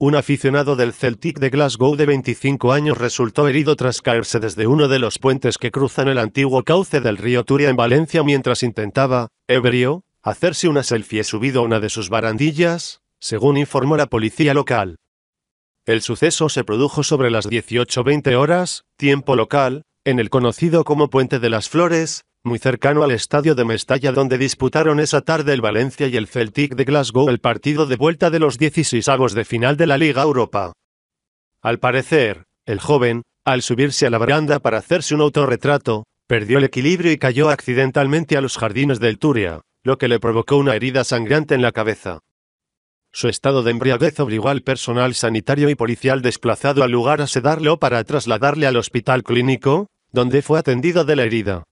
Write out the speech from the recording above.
Un aficionado del Celtic de Glasgow de 25 años resultó herido tras caerse desde uno de los puentes que cruzan el antiguo cauce del río Turia en Valencia mientras intentaba, ebrio, hacerse una selfie subido a una de sus barandillas, según informó la policía local. El suceso se produjo sobre las 18.20 horas, tiempo local, en el conocido como Puente de las Flores, muy cercano al estadio de Mestalla donde disputaron esa tarde el Valencia y el Celtic de Glasgow el partido de vuelta de los 16 de final de la Liga Europa. Al parecer, el joven, al subirse a la veranda para hacerse un autorretrato, perdió el equilibrio y cayó accidentalmente a los jardines del Turia, lo que le provocó una herida sangrante en la cabeza. Su estado de embriaguez obligó al personal sanitario y policial desplazado al lugar a sedarlo para trasladarle al hospital clínico, donde fue atendido de la herida.